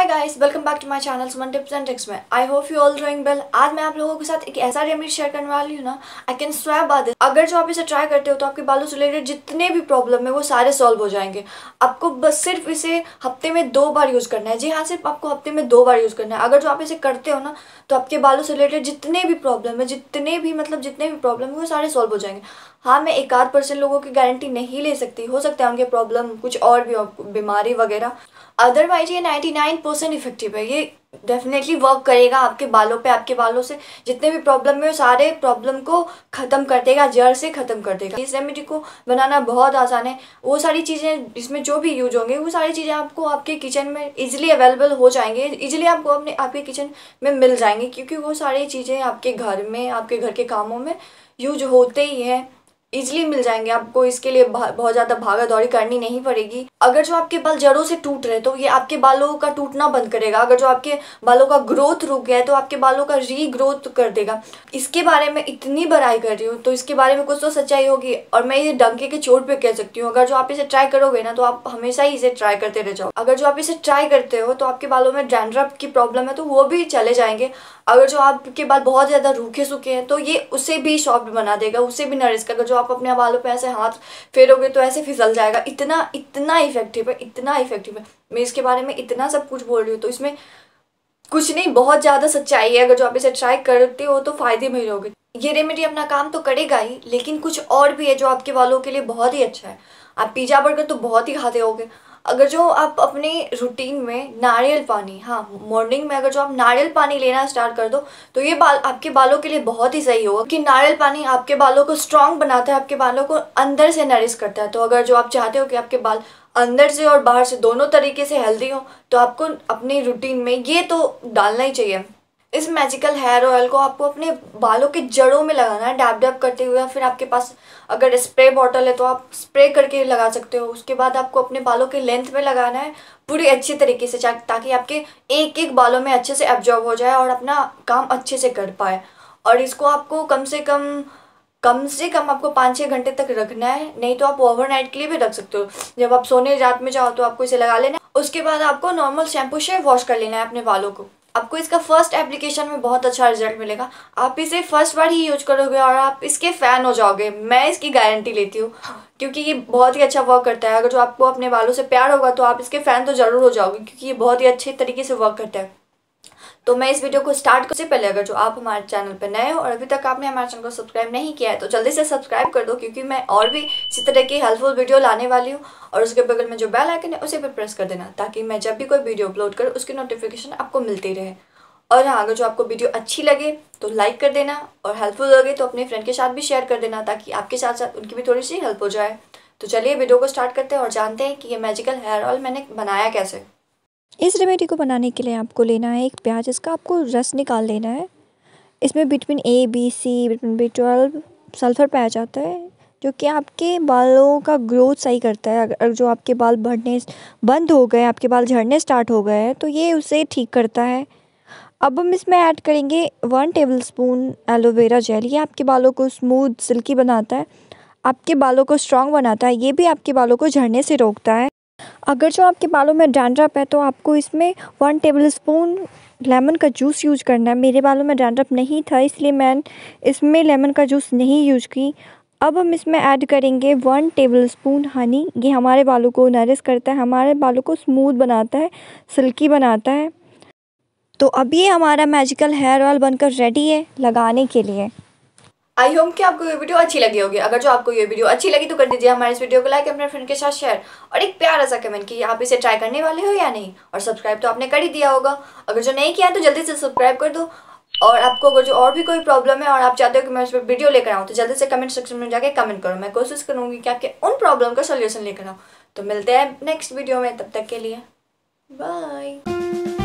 hi guys welcome back to my channel Suman tips and tricks में I hope you all doing well आज मैं आप लोगों के साथ एक ऐसा रेमेडी शेयर करने वाली हूँ ना आई कैन स्वैप बाद अगर जो आप इसे ट्राई करते हो तो आपके बालों से रिलेटेड जितने भी प्रॉब्लम है वो सारे सॉल्व हो जाएंगे आपको बस सिर्फ इसे हफ्ते में दो बार यूज़ करना है जी हाँ सिर्फ आपको हफ्ते में दो बार यूज़ करना है अगर जो आप इसे करते हो ना तो आपके बालों से रिलेटेड जितने भी प्रॉब्लम है जितने भी मतलब जितने भी प्रॉब्लम है वो सारे सॉल्व हो जाएंगे हाँ मैं एक आध परसेंट लोगों की गारंटी नहीं ले सकती हो सकता है उनके प्रॉब्लम कुछ और भी बीमारी वगैरह अदरवाइज ये नाइन्टी नाइन परसेंट इफेक्टिव है ये डेफिनेटली वर्क करेगा आपके बालों पे आपके बालों से जितने भी प्रॉब्लम है वो सारे प्रॉब्लम को ख़त्म कर देगा जड़ से ख़त्म कर देगा इस रेमेडी को बनाना बहुत आसान है वो सारी चीज़ें इसमें जो भी यूज होंगे वो सारी चीज़ें आपको आपके किचन में इजिली अवेलेबल हो जाएंगे इजिली आपको अपने आपके किचन में मिल जाएंगे क्योंकि वो सारी चीज़ें आपके घर में आपके घर के कामों में यूज होते ही हैं इजिली मिल जाएंगे आपको इसके लिए बहुत ज़्यादा भागा दौड़ी करनी नहीं पड़ेगी अगर जो आपके बाल जड़ों से टूट रहे तो ये आपके बालों का टूटना बंद करेगा अगर जो आपके बालों का ग्रोथ रुक गया है तो आपके बालों का री ग्रोथ कर देगा इसके बारे में इतनी बड़ाई कर रही हूँ तो इसके बारे में कुछ तो सच्चाई होगी और मैं ये डंके के चोट पर कह सकती हूँ अगर जो आप इसे ट्राई करोगे ना तो आप हमेशा ही इसे ट्राई करते रह जाओ अगर जो आप इसे ट्राई करते हो तो आपके बालों में डैंड्रप की प्रॉब्लम है तो वो भी चले जाएंगे अगर जो आपके बाल बहुत ज़्यादा रूखे सूखे हैं तो ये उसे भी सॉफ्ट बना देगा उसे भी नरिश करेगा जो आप अपने बालों पे ऐसे हाथ फेरोगे तो ऐसे फिसल जाएगा इतना इतना इफेक्टिव है इतना इफेक्टिव है मैं इसके बारे में इतना सब कुछ बोल रही हूँ तो इसमें कुछ नहीं बहुत ज़्यादा सच्चाई है अगर जो आप इसे ट्राई करते हो तो फ़ायदे में रहोगे ये रेमेडी अपना काम तो करेगा ही लेकिन कुछ और भी है जो आपके बालों के लिए बहुत ही अच्छा है आप पिज़्ज़ा बर्गर तो बहुत ही खाते होगे अगर जो आप अपने रूटीन में नारियल पानी हाँ मॉर्निंग में अगर जो आप नारियल पानी लेना स्टार्ट कर दो तो ये बाल आपके बालों के लिए बहुत ही सही होगा कि नारियल पानी आपके बालों को स्ट्रांग बनाता है आपके बालों को अंदर से नरिश करता है तो अगर जो आप चाहते हो कि आपके बाल अंदर से और बाहर से दोनों तरीके से हेल्दी हो तो आपको अपने रूटीन में ये तो डालना ही चाहिए इस मैजिकल हेयर ऑयल को आपको अपने बालों के जड़ों में लगाना है डैप डैप करते हुए फिर आपके पास अगर स्प्रे बॉटल है तो आप स्प्रे करके लगा सकते हो उसके बाद आपको अपने बालों के लेंथ में लगाना है पूरी अच्छी तरीके से ताकि आपके एक एक बालों में अच्छे से एब्जॉर्ब हो जाए और अपना काम अच्छे से कर पाए और इसको आपको कम से कम कम से कम आपको पाँच छः घंटे तक रखना है नहीं तो आप ओवरनाइट के लिए भी रख सकते हो जब आप सोने रात में जाओ तो आपको इसे लगा लेना है उसके बाद आपको नॉर्मल शैम्पू से वॉश कर लेना है अपने बालों को आपको इसका फर्स्ट एप्लीकेशन में बहुत अच्छा रिजल्ट मिलेगा आप इसे फर्स्ट बार ही यूज करोगे और आप इसके फ़ैन हो जाओगे मैं इसकी गारंटी लेती हूँ क्योंकि ये बहुत ही अच्छा वर्क करता है अगर जो आपको अपने बालों से प्यार होगा तो आप इसके फ़ैन तो ज़रूर हो जाओगे क्योंकि ये बहुत ही अच्छे तरीके से वर्क करता है तो मैं इस वीडियो को स्टार्ट करने से पहले अगर जो आप हमारे चैनल पर नए हो और अभी तक आपने हमारे चैनल को सब्सक्राइब नहीं किया है तो जल्दी से सब्सक्राइब कर दो क्योंकि मैं और भी इसी तरह की हेल्पफुल वीडियो लाने वाली हूँ और उसके बगल में जो बेल आइकन है उसे भी प्रेस कर देना ताकि मैं जब भी कोई वीडियो अपलोड करूँ उसकी नोटिफिकेशन आपको मिलती रहे और हाँ अगर जो आपको वीडियो अच्छी लगे तो लाइक कर देना और हेल्पफुल लगे तो अपने फ्रेंड के साथ भी शेयर कर देना ताकि आपके साथ साथ उनकी भी थोड़ी सी हेल्प हो जाए तो चलिए वीडियो को स्टार्ट करते हैं और जानते हैं कि ये मैजिकल हेयर ऑयल मैंने बनाया कैसे इस रेमेडी को बनाने के लिए आपको लेना है एक प्याज इसका आपको रस निकाल लेना है इसमें vitamin A B C vitamin B twelve sulphur पाया जाता है जो कि आपके बालों का ग्रोथ सही करता है अगर जो आपके बाल बढ़ने बंद हो गए आपके बाल झड़ने स्टार्ट हो गए हैं तो ये उसे ठीक करता है अब हम इसमें ऐड करेंगे one tablespoon aloe vera gel ये आपके बालों को स्मूथ सिल्की बनाता है आपके बालों को स्ट्रॉन्ग बनाता है ये भी आपके बालों को झड़ने से रोकता है अगर जो आपके बालों में डैंड्रप है तो आपको इसमें वन टेबल स्पून लेमन का जूस यूज करना है मेरे बालों में डैंड्रप नहीं था इसलिए मैं इसमें लेमन का जूस नहीं यूज की अब हम इसमें ऐड करेंगे वन टेबल स्पून हनी ये हमारे बालों को नरिश करता है हमारे बालों को स्मूथ बनाता है सिल्की बनाता है तो अब ये हमारा मैजिकल हेयर ऑयल बनकर रेडी है लगाने के लिए आई होप कि आपको ये वीडियो अच्छी लगी होगी अगर जो आपको ये वीडियो अच्छी लगी तो कर दीजिए हमारे इस वीडियो को लाइक अपने फ्रेंड के साथ शेयर और एक प्यारा सा कमेंट कि आप इसे ट्राई करने वाले हो या नहीं और सब्सक्राइब तो आपने कर ही दिया होगा अगर जो नहीं किया है तो जल्दी से सब्सक्राइब कर दो और आपको अगर जो और भी कोई प्रॉब्लम है और आप चाहते हो कि मैं उस पर वीडियो लेकर आऊँ तो जल्दी से कमेंट सेक्शन में जाकर कमेंट करो मैं कोशिश करूँगी कि आपके उन प्रॉब्लम का सोल्यूशन लेकर आऊँ तो मिलते हैं नेक्स्ट वीडियो में तब तक के लिए बाय